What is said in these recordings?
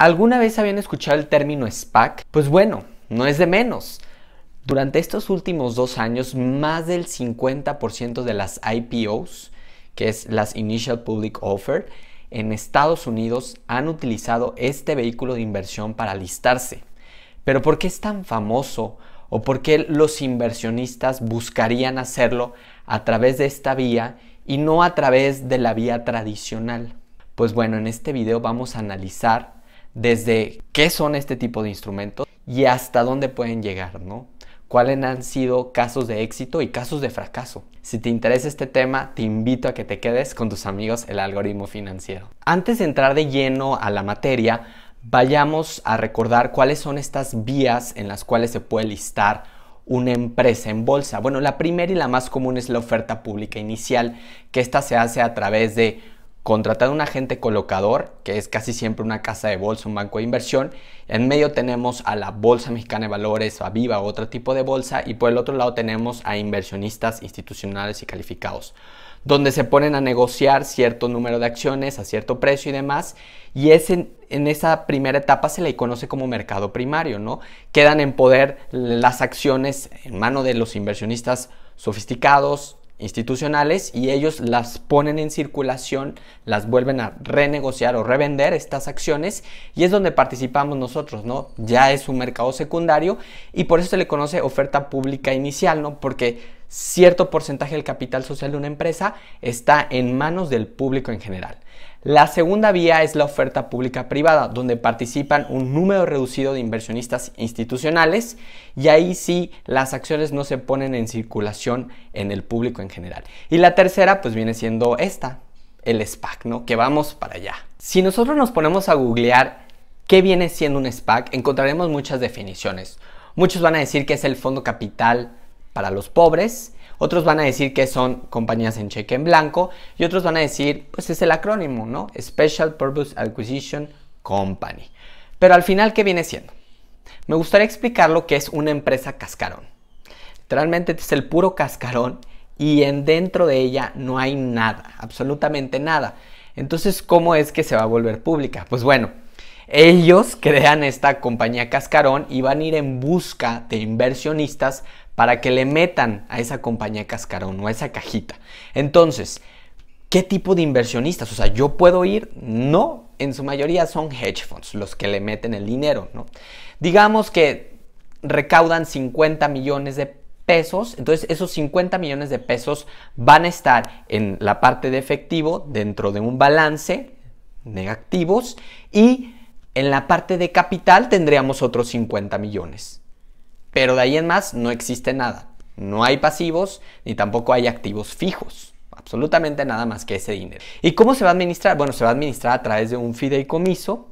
¿Alguna vez habían escuchado el término SPAC? Pues bueno, no es de menos. Durante estos últimos dos años, más del 50% de las IPOs, que es las Initial Public Offer, en Estados Unidos han utilizado este vehículo de inversión para listarse. Pero ¿por qué es tan famoso o por qué los inversionistas buscarían hacerlo a través de esta vía y no a través de la vía tradicional? Pues bueno, en este video vamos a analizar desde qué son este tipo de instrumentos y hasta dónde pueden llegar, ¿no? cuáles han sido casos de éxito y casos de fracaso. Si te interesa este tema, te invito a que te quedes con tus amigos el algoritmo financiero. Antes de entrar de lleno a la materia, vayamos a recordar cuáles son estas vías en las cuales se puede listar una empresa en bolsa. Bueno, la primera y la más común es la oferta pública inicial, que esta se hace a través de contratar a un agente colocador, que es casi siempre una casa de bolsa, un banco de inversión. En medio tenemos a la Bolsa Mexicana de Valores, a Viva, otro tipo de bolsa, y por el otro lado tenemos a inversionistas institucionales y calificados, donde se ponen a negociar cierto número de acciones a cierto precio y demás, y es en, en esa primera etapa se le conoce como mercado primario, ¿no? Quedan en poder las acciones en mano de los inversionistas sofisticados, institucionales y ellos las ponen en circulación, las vuelven a renegociar o revender estas acciones y es donde participamos nosotros, ¿no? Ya es un mercado secundario y por eso se le conoce oferta pública inicial, ¿no? Porque cierto porcentaje del capital social de una empresa está en manos del público en general. La segunda vía es la oferta pública-privada, donde participan un número reducido de inversionistas institucionales y ahí sí las acciones no se ponen en circulación en el público en general. Y la tercera pues viene siendo esta, el SPAC, ¿no? Que vamos para allá. Si nosotros nos ponemos a googlear qué viene siendo un SPAC, encontraremos muchas definiciones. Muchos van a decir que es el fondo capital para los pobres, otros van a decir que son compañías en cheque en blanco y otros van a decir, pues es el acrónimo, ¿no? Special Purpose Acquisition Company. Pero al final, ¿qué viene siendo? Me gustaría explicar lo que es una empresa cascarón. Literalmente es el puro cascarón y en dentro de ella no hay nada, absolutamente nada. Entonces, ¿cómo es que se va a volver pública? Pues bueno, ellos crean esta compañía cascarón y van a ir en busca de inversionistas para que le metan a esa compañía cascarón o a esa cajita. Entonces, ¿qué tipo de inversionistas? O sea, ¿yo puedo ir? No, en su mayoría son hedge funds los que le meten el dinero, ¿no? Digamos que recaudan 50 millones de pesos, entonces esos 50 millones de pesos van a estar en la parte de efectivo dentro de un balance de activos y en la parte de capital tendríamos otros 50 millones. Pero de ahí en más no existe nada. No hay pasivos ni tampoco hay activos fijos. Absolutamente nada más que ese dinero. ¿Y cómo se va a administrar? Bueno, se va a administrar a través de un fideicomiso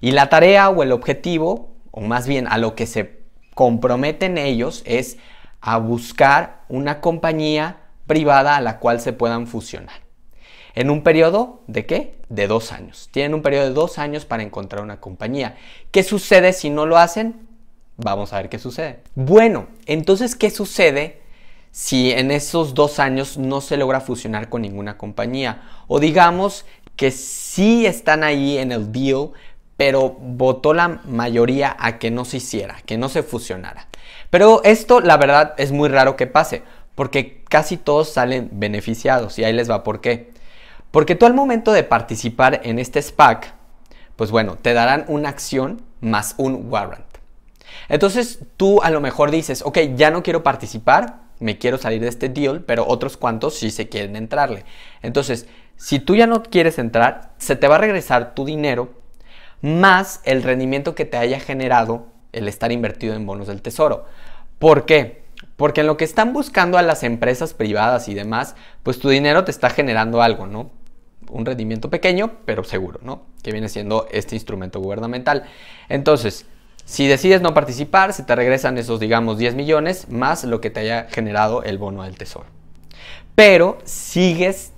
y la tarea o el objetivo, o más bien a lo que se comprometen ellos, es a buscar una compañía privada a la cual se puedan fusionar. En un periodo de qué? De dos años. Tienen un periodo de dos años para encontrar una compañía. ¿Qué sucede si no lo hacen? Vamos a ver qué sucede. Bueno, entonces, ¿qué sucede si en esos dos años no se logra fusionar con ninguna compañía? O digamos que sí están ahí en el deal, pero votó la mayoría a que no se hiciera, que no se fusionara. Pero esto, la verdad, es muy raro que pase, porque casi todos salen beneficiados, y ahí les va por qué. Porque tú al momento de participar en este SPAC, pues bueno, te darán una acción más un warrant. Entonces tú a lo mejor dices, ok, ya no quiero participar, me quiero salir de este deal, pero otros cuantos sí se quieren entrarle. Entonces, si tú ya no quieres entrar, se te va a regresar tu dinero más el rendimiento que te haya generado el estar invertido en bonos del tesoro. ¿Por qué? Porque en lo que están buscando a las empresas privadas y demás, pues tu dinero te está generando algo, ¿no? Un rendimiento pequeño, pero seguro, ¿no? Que viene siendo este instrumento gubernamental. Entonces, si decides no participar, se te regresan esos, digamos, 10 millones más lo que te haya generado el bono del tesoro. Pero sigues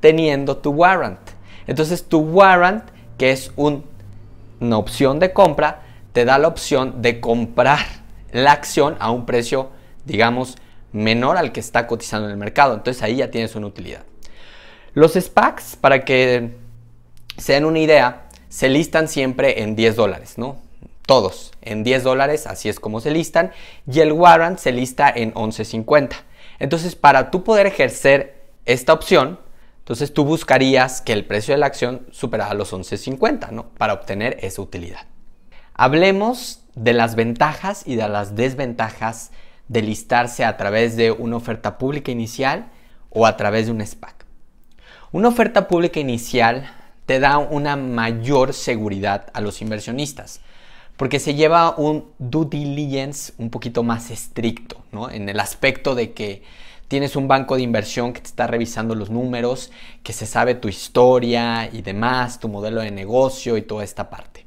teniendo tu warrant. Entonces tu warrant, que es una opción de compra, te da la opción de comprar la acción a un precio, digamos, menor al que está cotizando en el mercado. Entonces ahí ya tienes una utilidad. Los SPACs, para que se den una idea, se listan siempre en 10 dólares, ¿no? todos en 10 dólares, así es como se listan, y el warrant se lista en 11.50. Entonces, para tú poder ejercer esta opción, entonces tú buscarías que el precio de la acción superara los 11.50, ¿no? Para obtener esa utilidad. Hablemos de las ventajas y de las desventajas de listarse a través de una oferta pública inicial o a través de un SPAC. Una oferta pública inicial te da una mayor seguridad a los inversionistas porque se lleva un due diligence un poquito más estricto, ¿no? En el aspecto de que tienes un banco de inversión que te está revisando los números, que se sabe tu historia y demás, tu modelo de negocio y toda esta parte.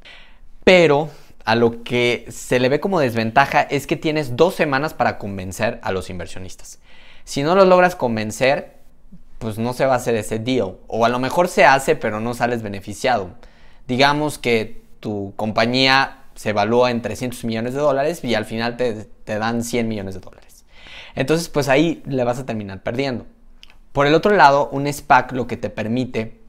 Pero a lo que se le ve como desventaja es que tienes dos semanas para convencer a los inversionistas. Si no los logras convencer, pues no se va a hacer ese deal. O a lo mejor se hace, pero no sales beneficiado. Digamos que tu compañía se evalúa en 300 millones de dólares y al final te, dan 100 millones de dólares. Entonces, pues ahí le vas a terminar perdiendo. Por el otro lado, un SPAC lo que te permite,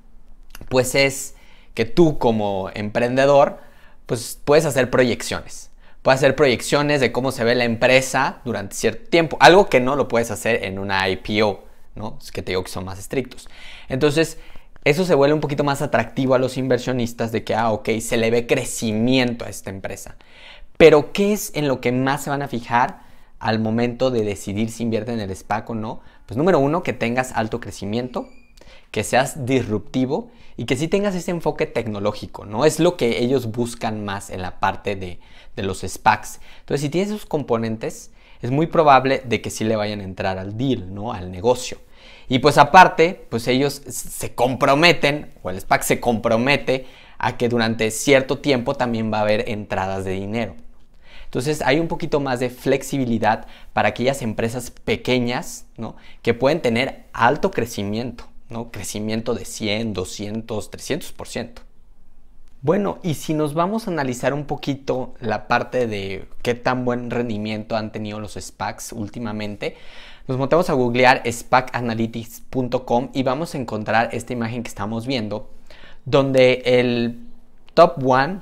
pues es que tú como emprendedor, pues puedes hacer proyecciones. Puedes hacer proyecciones de cómo se ve la empresa durante cierto tiempo, algo que no lo puedes hacer en una IPO, ¿no? Es que te digo que son más estrictos. Entonces, eso se vuelve un poquito más atractivo a los inversionistas de que, ah, ok, se le ve crecimiento a esta empresa. Pero, ¿qué es en lo que más se van a fijar al momento de decidir si invierte en el SPAC o no? Pues número uno, que tengas alto crecimiento, que seas disruptivo y que sí tengas ese enfoque tecnológico, ¿no? Es lo que ellos buscan más en la parte de, de los SPACs. Entonces, si tienes esos componentes, es muy probable de que sí le vayan a entrar al deal, ¿no? Al negocio. Y pues aparte, pues ellos se comprometen, o el SPAC se compromete a que durante cierto tiempo también va a haber entradas de dinero. Entonces hay un poquito más de flexibilidad para aquellas empresas pequeñas ¿no? que pueden tener alto crecimiento, ¿no? crecimiento de 100, 200, 300%. Bueno, y si nos vamos a analizar un poquito la parte de qué tan buen rendimiento han tenido los SPACs últimamente, nos montamos a googlear spacanalytics.com y vamos a encontrar esta imagen que estamos viendo, donde el top one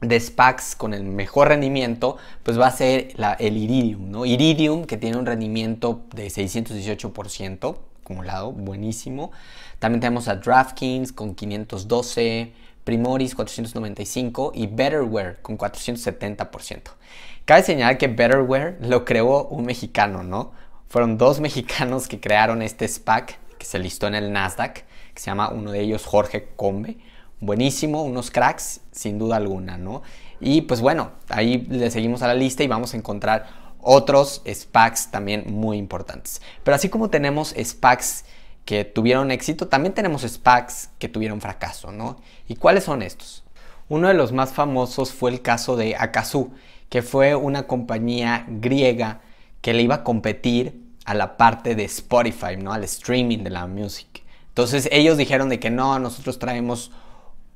de SPACs con el mejor rendimiento, pues va a ser el Iridium, ¿no? Iridium que tiene un rendimiento de 618% acumulado, buenísimo. También tenemos a DraftKings con 512, Primoris 495 y Betterware con 470%. Cabe señalar que Betterware lo creó un mexicano, ¿no? Fueron dos mexicanos que crearon este SPAC que se listó en el Nasdaq, que se llama uno de ellos Jorge Combe. Buenísimo, unos cracks, sin duda alguna, ¿no? Y pues bueno, ahí le seguimos a la lista y vamos a encontrar otros SPACs también muy importantes. Pero así como tenemos SPACs que tuvieron éxito, también tenemos SPACs que tuvieron fracaso, ¿no? ¿Y cuáles son estos? Uno de los más famosos fue el caso de Akazu, que fue una compañía griega que le iba a competir a la parte de Spotify, ¿no? Al streaming de la music. Entonces ellos dijeron de que no, nosotros traemos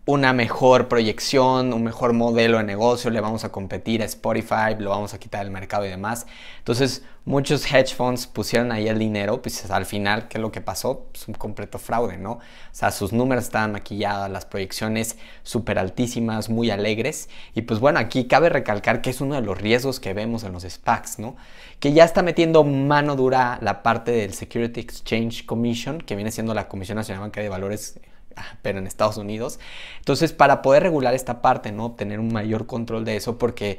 una mejor proyección, un mejor modelo de negocio, le vamos a competir a Spotify, lo vamos a quitar del mercado y demás. Entonces, muchos hedge funds pusieron ahí el dinero, pues al final, ¿qué es lo que pasó? es pues, un completo fraude, ¿no? O sea, sus números estaban maquillados, las proyecciones súper altísimas, muy alegres. Y pues bueno, aquí cabe recalcar que es uno de los riesgos que vemos en los SPACs, ¿no? Que ya está metiendo mano dura la parte del Security Exchange Commission, que viene siendo la Comisión Nacional Banca de Valores ah, pero en Estados Unidos, entonces, para poder regular esta parte, ¿no? Tener un mayor control de eso porque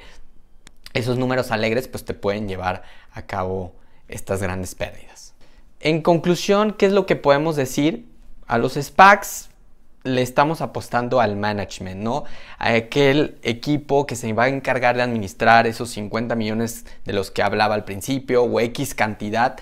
esos números alegres pues te pueden llevar a cabo estas grandes pérdidas. En conclusión, ¿qué es lo que podemos decir? A los SPACs le estamos apostando al management, ¿no? A aquel equipo que se va a encargar de administrar esos 50 millones de los que hablaba al principio o X cantidad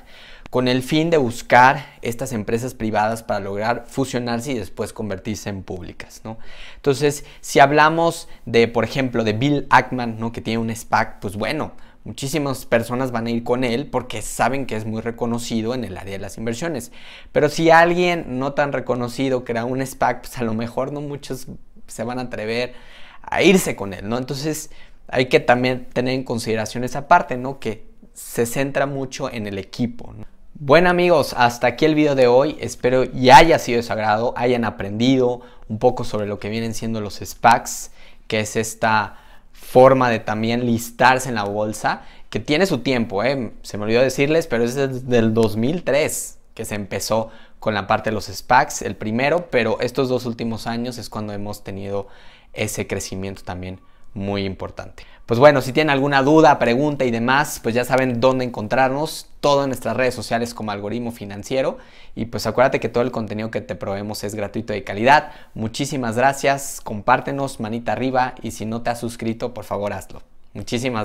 con el fin de buscar estas empresas privadas para lograr fusionarse y después convertirse en públicas. ¿no? Entonces, si hablamos de, por ejemplo, de Bill Ackman, ¿no? que tiene un SPAC, pues bueno, muchísimas personas van a ir con él porque saben que es muy reconocido en el área de las inversiones. Pero si alguien no tan reconocido crea un SPAC, pues a lo mejor no muchos se van a atrever a irse con él, ¿no? Entonces hay que también tener en consideración esa parte, ¿no? Que se centra mucho en el equipo. ¿no? Bueno amigos, hasta aquí el video de hoy. Espero ya haya sido de su agrado, hayan aprendido un poco sobre lo que vienen siendo los SPACs, que es esta forma de también listarse en la bolsa, que tiene su tiempo, ¿eh? se me olvidó decirles, pero es desde el 2003 que se empezó con la parte de los SPACs, el primero, pero estos dos últimos años es cuando hemos tenido ese crecimiento también muy importante. Pues bueno, si tienen alguna duda, pregunta y demás, pues ya saben dónde encontrarnos, todo en nuestras redes sociales como algoritmo financiero. Y pues acuérdate que todo el contenido que te proveemos es gratuito y de calidad. Muchísimas gracias, compártenos, manita arriba y si no te has suscrito, por favor hazlo. Muchísimas gracias.